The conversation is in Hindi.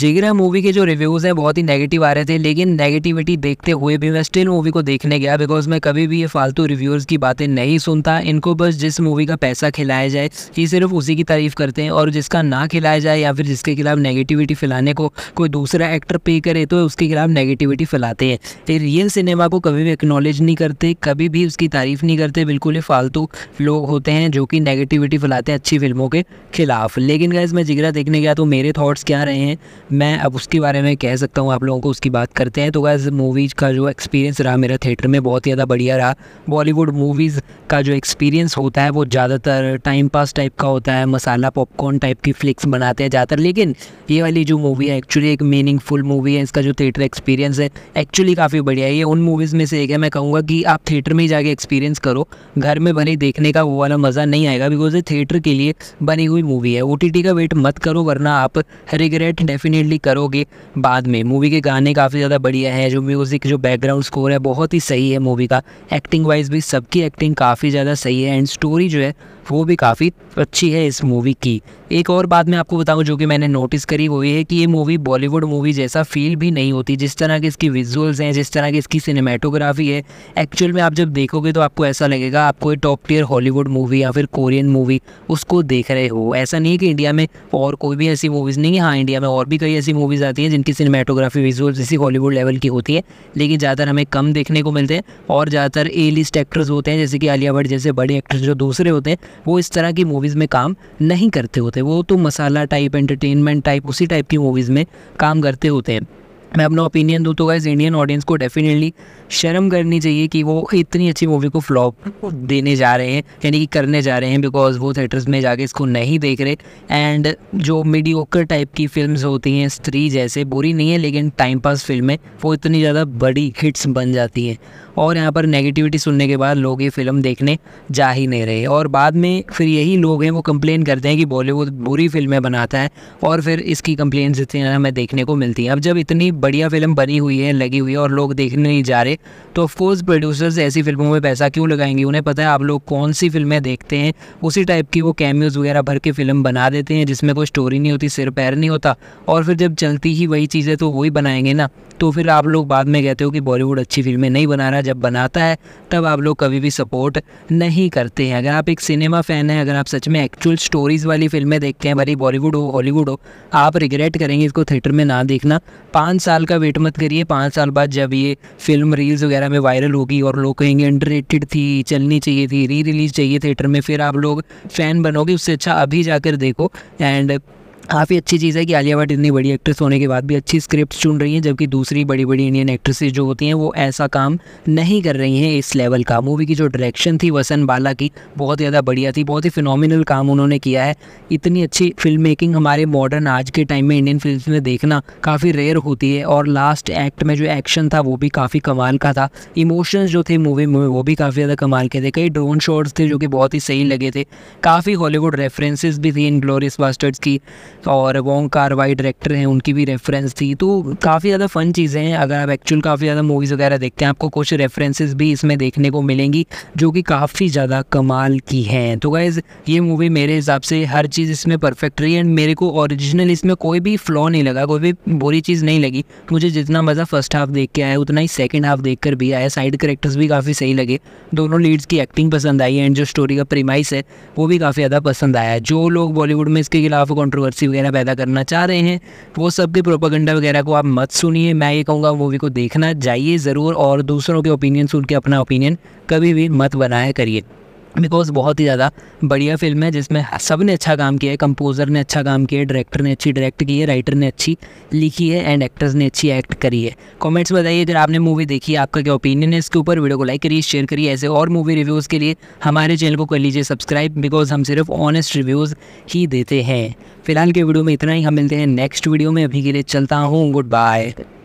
जिगरा मूवी के जो रिव्यूज़ हैं बहुत ही नेगेटिव आ रहे थे लेकिन नेगेटिविटी देखते हुए भी मैं स्टिल मूवी को देखने गया बिकॉज मैं कभी भी ये फालतू रिव्यूज़ की बातें नहीं सुनता इनको बस जिस मूवी का पैसा खिलाया जाए ये सिर्फ उसी की तारीफ़ करते हैं और जिसका ना खिलाया जाए या फिर जिसके खिलाफ नेगेटिविटी फैलाने को कोई दूसरा एक्टर पे करे तो उसके खिलाफ नेगेटिविटी फैलाते हैं ये रियल सिनेमा को कभी भी एक्नॉलेज नहीं करते कभी भी उसकी तारीफ़ नहीं करते बिल्कुल ही फालतू लोग होते हैं जो कि नेगेटिविटी फैलाते हैं अच्छी फिल्मों के खिलाफ लेकिन गैस मैं जिगरा देखने गया तो मेरे थाट्स क्या रहे हैं मैं अब उसके बारे में कह सकता हूँ आप लोगों को उसकी बात करते हैं तो गैस मूवीज़ का जो एक्सपीरियंस रहा मेरा थिएटर में बहुत ज़्यादा बढ़िया रहा बॉलीवुड मूवीज़ का जो एक्सपीरियंस होता है वो ज़्यादातर टाइम पास टाइप का होता है मसाला पॉपकॉर्न टाइप की फ्लिक्स बनाते हैं ज़्यादातर लेकिन ये वाली जो मूवी है एक्चुअली एक मीनिंगफुल मूवी है इसका जो थिएटर एक्सपीरियंस है एक्चुअली काफ़ी बढ़िया है ये उन मूवीज़ में से एक है मैं कहूँगा कि आप थिएटर में ही जाके एक्सपीरियंस करो घर में बने देखने का वो वाला मज़ा नहीं आएगा बिकॉज ये थिएटर के लिए बनी हुई मूवी है ओ का वेट मत करो वरना आप रिग्रेट डेफिनेट डेफिनेटली करोगे बाद में मूवी के गाने काफ़ी ज़्यादा बढ़िया है जो म्यूज़िक जो बैकग्राउंड स्कोर है बहुत ही सही है मूवी का एक्टिंग वाइज भी सबकी एक्टिंग काफ़ी ज़्यादा सही है एंड स्टोरी जो है वो भी काफ़ी अच्छी है इस मूवी की एक और बात मैं आपको बताऊँ जो कि मैंने नोटिस करी वो ये है कि ये मूवी बॉलीवुड मूवी जैसा फील भी नहीं होती जिस तरह की इसकी विजुअल्स हैं जिस तरह की इसकी सिनेमेटोग्राफी है एक्चुअल में आप जब देखोगे तो आपको ऐसा लगेगा आपको टॉप टीयर हॉलीवुड मूवी या फिर कोरियन मूवी उसको देख रहे हो ऐसा नहीं है कि इंडिया में और कोई भी ऐसी मूवीज़ नहीं है हाँ इंडिया में और भी कई कई ऐसी मूवीज़ आती हैं जिनकी सिनेमाटोग्राफी विजुअल्स इसी हॉलीवुड लेवल की होती है लेकिन ज़्यादातर हमें कम देखने को मिलते हैं और ज़्यादातर ए लिस्ट एक्टर्स होते हैं जैसे कि आलिया भट्ट जैसे बड़े एक्टर्स जो दूसरे होते हैं वो इस तरह की मूवीज़ में काम नहीं करते होते वो तो मसाला टाइप एंटरटेनमेंट टाइप उसी टाइप की मूवीज़ में काम करते होते हैं मैं अपना ओपिनियन दूँ तो गाइज इंडियन ऑडियंस को डेफिनेटली शर्म करनी चाहिए कि वो इतनी अच्छी मूवी को फ्लॉप देने जा रहे हैं यानी कि करने जा रहे हैं बिकॉज वो थिएटर्स में जाके इसको नहीं देख रहे एंड जो मीडियोकर टाइप की फिल्म होती हैं स्त्री जैसे बुरी नहीं है लेकिन टाइम पास फिल्में वो इतनी ज़्यादा बड़ी हिट्स बन जाती हैं और यहाँ पर नेगेटिविटी सुनने के बाद लोग ये फिल्म देखने जा ही नहीं रहे और बाद में फिर यही लोग हैं वो कंप्लेन करते हैं कि बॉलीवुड बुरी फिल्में बनाता है और फिर इसकी कंप्लेन जितनी हमें देखने को मिलती हैं अब जब इतनी बढ़िया फिल्म बनी हुई है लगी हुई है और लोग देखने नहीं जा रहे तो ऑफकोर्स प्रोड्यूसर्स ऐसी फिल्मों में पैसा क्यों लगाएंगे उन्हें पता है आप लोग कौन सी फिल्में देखते हैं उसी टाइप की वो कैम्यूज़ वगैरह भर के फिल्म बना देते हैं जिसमें कोई स्टोरी नहीं होती सिर पैर नहीं होता और फिर जब चलती ही वही चीज़ें तो वही बनाएंगे ना तो फिर आप लोग बाद में कहते हो कि बॉलीवुड अच्छी फिल्में नहीं बना रहा जब बनाता है तब आप लोग कभी भी सपोर्ट नहीं करते हैं अगर आप एक सिनेमा फ़ैन हैं अगर आप सच में एक्चुअल स्टोरीज़ वाली फिल्में देखते हैं भरी बॉलीवुड हो हॉलीवुड हो आप रिग्रेट करेंगे इसको थिएटर में ना देखना पाँच साल का वेट मत करिए पाँच साल बाद जब ये फिल्म रील्स वगैरह में वायरल होगी और लोग कहेंगे अंडर थी चलनी चाहिए थी री रिलीज चाहिए थिएटर में फिर आप लोग फ़ैन बनोगे उससे अच्छा अभी जाकर देखो एंड काफ़ी अच्छी चीज़ है कि आलिया भट्ट इतनी बड़ी एक्ट्रेस होने के बाद भी अच्छी स्क्रिप्ट चुन रही हैं जबकि दूसरी बड़ी बड़ी इंडियन एक्ट्रेसेस जो होती हैं वो ऐसा काम नहीं कर रही हैं इस लेवल का मूवी की जो डायरेक्शन थी वसन बाला की बहुत ज़्यादा बढ़िया थी बहुत ही फिनोमिनल काम उन्होंने किया है इतनी अच्छी फिल्म मेकिंग हमारे मॉडर्न आज के टाइम में इंडियन फिल्म में देखना काफ़ी रेयर होती है और लास्ट एक्ट में जो एक्शन था वो भी काफ़ी कमाल का था इमोशंस जो थे मूवी में वो भी काफ़ी ज़्यादा कमाल के थे कई ड्रोन शॉट्स थे जो कि बहुत ही सही लगे थे काफ़ी हॉलीवुड रेफरेंसेज भी थी इन ग्लोरियस बास्टर्ड्स की और वोंग कारवाई डायरेक्टर हैं उनकी भी रेफरेंस थी तो काफ़ी ज़्यादा फ़न चीज़ें हैं अगर आप एक्चुअल काफ़ी ज़्यादा मूवीज़ वगैरह देखते हैं आपको कुछ रेफरेंसेस भी इसमें देखने को मिलेंगी जो कि काफ़ी ज़्यादा कमाल की हैं तो गाइज़ ये मूवी मेरे हिसाब से हर चीज़ इसमें परफेक्ट रही एंड मेरे को ओरिजिनल इसमें कोई भी फ्लॉ नहीं लगा कोई भी बुरी चीज़ नहीं लगी मुझे जितना मज़ा फर्स्ट हाफ देख के आया उतना ही सेकेंड हाफ देख कर भी आया साइड करेक्टर्स भी काफ़ी सही लगे दोनों लीड्स की एक्टिंग पसंद आई एंड जो स्टोरी का प्रीमाइस है वो भी काफ़ी ज़्यादा पसंद आया जो लोग बॉलीवुड में इसके खिलाफ कॉन्ट्रोवर्सी वगैरह पैदा करना चाह रहे हैं वो सब के प्रोपागंडा वगैरह को आप मत सुनिए मैं ये कहूँगा मूवी को देखना जाइए ज़रूर और दूसरों के ओपिनियन सुन के अपना ओपिनियन कभी भी मत बनाया करिए बिकॉज बहुत ही ज़्यादा बढ़िया फिल्म है जिसमें सब अच्छा ने अच्छा काम किया है कंपोज़र ने अच्छा काम किया है डायरेक्टर ने अच्छी डायरेक्ट की है राइटर ने अच्छी लिखी है एंड एक्टर्स ने अच्छी एक्ट करी है कमेंट्स बताइए अगर आपने मूवी देखी आपका क्या ओपिनियन है इसके ऊपर वीडियो को लाइक करिए शेयर करिए ऐसे और मूवी रिव्यूज़ के लिए हमारे चैनल को कर लीजिए सब्सक्राइब बिकॉज हम सिर्फ ऑनेस्ट रिव्यूज़ ही देते हैं फिलहाल के वीडियो में इतना ही हम मिलते हैं नेक्स्ट वीडियो में अभी के लिए चलता हूँ गुड बाय